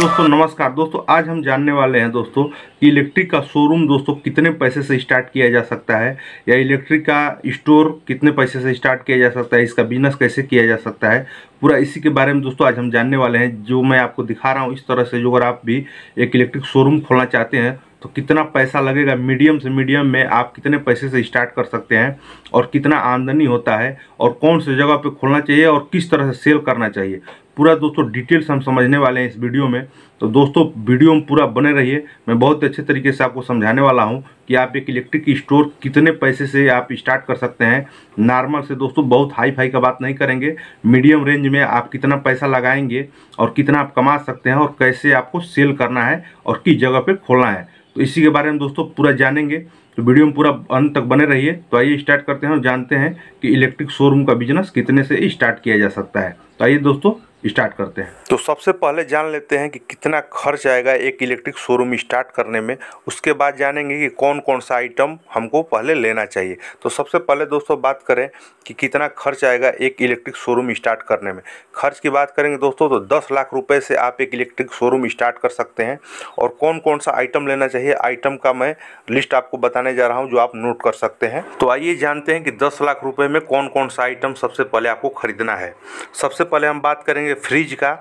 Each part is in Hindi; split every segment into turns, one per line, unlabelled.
दोस्तों नमस्कार दोस्तों आज हम जानने वाले हैं दोस्तों कि इलेक्ट्रिक का शोरूम दोस्तों कितने पैसे से स्टार्ट किया जा सकता है या इलेक्ट्रिक का स्टोर कितने पैसे से स्टार्ट किया जा सकता है इसका बिजनेस कैसे किया जा सकता है पूरा इसी के बारे में दोस्तों आज हम जानने वाले हैं जो मैं आपको दिखा रहा हूँ इस तरह से जो अगर आप भी एक इलेक्ट्रिक शोरूम खोलना चाहते हैं तो कितना पैसा लगेगा मीडियम से मीडियम में आप कितने पैसे से स्टार्ट कर सकते हैं और कितना आमदनी होता है और कौन से जगह पे खोलना चाहिए और किस तरह से सेल करना चाहिए पूरा दोस्तों डिटेल्स हम समझने वाले हैं इस वीडियो में तो दोस्तों वीडियो में पूरा बने रहिए मैं बहुत अच्छे तरीके से आपको समझाने वाला हूं कि आप एक इलेक्ट्रिक स्टोर कितने पैसे से आप स्टार्ट कर सकते हैं नॉर्मल से दोस्तों बहुत हाई फाई का बात नहीं करेंगे मीडियम रेंज में आप कितना पैसा लगाएंगे और कितना आप कमा सकते हैं और कैसे आपको सेल करना है और किस जगह पर खोलना है तो इसी के बारे में दोस्तों पूरा जानेंगे तो वीडियो में पूरा अंत तक बने रहिए तो आइए स्टार्ट करते हैं और जानते हैं कि इलेक्ट्रिक शोरूम का बिजनेस कितने से स्टार्ट किया जा सकता है तो आइए दोस्तों स्टार्ट करते हैं तो सबसे पहले जान लेते हैं कि कितना खर्च आएगा एक इलेक्ट्रिक शोरूम स्टार्ट करने में उसके बाद जानेंगे कि कौन कौन सा आइटम हमको पहले लेना चाहिए तो सबसे पहले दोस्तों बात करें कि कितना खर्च आएगा एक इलेक्ट्रिक शोरूम स्टार्ट करने में खर्च की बात करेंगे दोस्तों तो दस लाख रुपये से आप एक इलेक्ट्रिक शोरूम स्टार्ट कर सकते हैं और कौन कौन सा आइटम लेना चाहिए आइटम का मैं लिस्ट आपको बताने जा रहा हूँ जो आप नोट कर सकते हैं तो आइए जानते हैं कि दस लाख रुपये में कौन कौन सा आइटम सबसे पहले आपको खरीदना है सबसे पहले हम बात करेंगे करेंगे फ्रिज का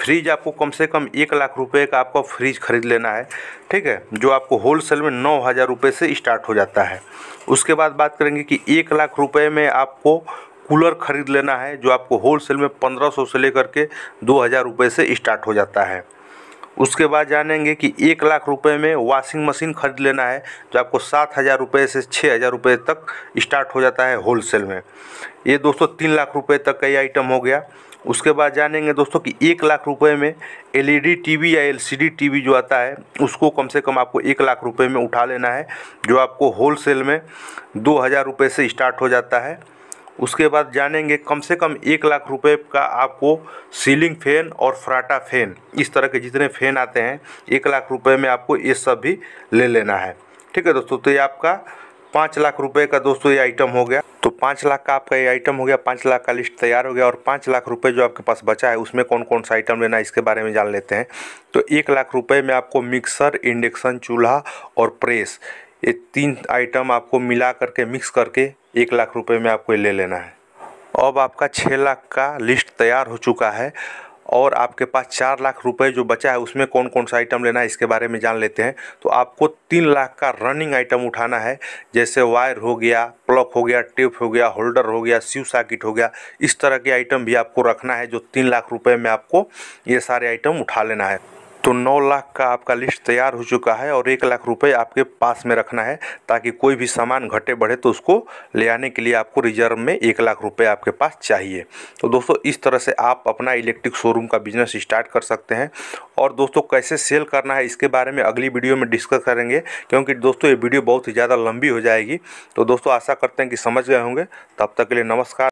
फ्रिज आपको कम से कम एक लाख रुपए का आपको फ्रिज खरीद लेना है ठीक है जो आपको होल सेल में नौ हज़ार रुपये से स्टार्ट हो जाता है उसके बाद बात करेंगे कि एक लाख रुपए में आपको कूलर खरीद लेना है जो आपको होल सेल में पंद्रह सौ से लेकर के दो हज़ार रुपये से स्टार्ट हो जाता है उसके बाद जानेंगे कि एक लाख रुपए में वॉशिंग मशीन खरीद लेना है जो आपको सात हज़ार रुपये से छः हज़ार रुपये तक स्टार्ट हो जाता है होलसेल में ये दोस्तों तीन लाख रुपये तक का ये आइटम हो गया उसके बाद जानेंगे दोस्तों कि एक लाख रुपए में एलईडी टीवी e या एलसीडी टीवी जो आता है उसको कम से कम आपको एक लाख रुपये में उठा लेना है जो आपको होल में दो हज़ार रुपये से स्टार्ट हो जाता है उसके बाद जानेंगे कम से कम एक लाख रुपए का आपको सीलिंग फैन और फ्राटा फैन इस तरह के जितने फैन आते हैं एक लाख रुपए में आपको ये सब भी ले लेना है ठीक है दोस्तों तो ये आपका पाँच लाख रुपए का दोस्तों ये आइटम हो गया तो पाँच लाख का आपका ये आइटम हो गया पाँच लाख का लिस्ट तैयार हो गया और पाँच लाख रुपये जो आपके पास बचा है उसमें कौन कौन सा आइटम लेना है इसके बारे में जान लेते हैं तो एक लाख रुपये में आपको मिक्सर इंडक्शन चूल्हा और प्रेस ये तीन आइटम आपको मिला करके मिक्स करके एक लाख रुपए में आपको ले लेना है अब आपका छः लाख का लिस्ट तैयार हो चुका है और आपके पास चार लाख रुपए जो बचा है उसमें कौन कौन सा आइटम लेना है इसके बारे में जान लेते हैं तो आपको तीन लाख का रनिंग आइटम उठाना है जैसे वायर हो गया प्लग हो गया टेप हो गया होल्डर हो गया सीव साकिट हो गया इस तरह के आइटम भी आपको रखना है जो तीन लाख रुपये में आपको ये सारे आइटम उठा लेना है तो नौ लाख का आपका लिस्ट तैयार हो चुका है और एक लाख रुपए आपके पास में रखना है ताकि कोई भी सामान घटे बढ़े तो उसको ले आने के लिए आपको रिजर्व में एक लाख रुपए आपके पास चाहिए तो दोस्तों इस तरह से आप अपना इलेक्ट्रिक शोरूम का बिजनेस स्टार्ट कर सकते हैं और दोस्तों कैसे सेल करना है इसके बारे में अगली वीडियो में डिस्कस करेंगे क्योंकि दोस्तों ये वीडियो बहुत ही ज़्यादा लंबी हो जाएगी तो दोस्तों आशा करते हैं कि समझ गए होंगे तब तक के लिए नमस्कार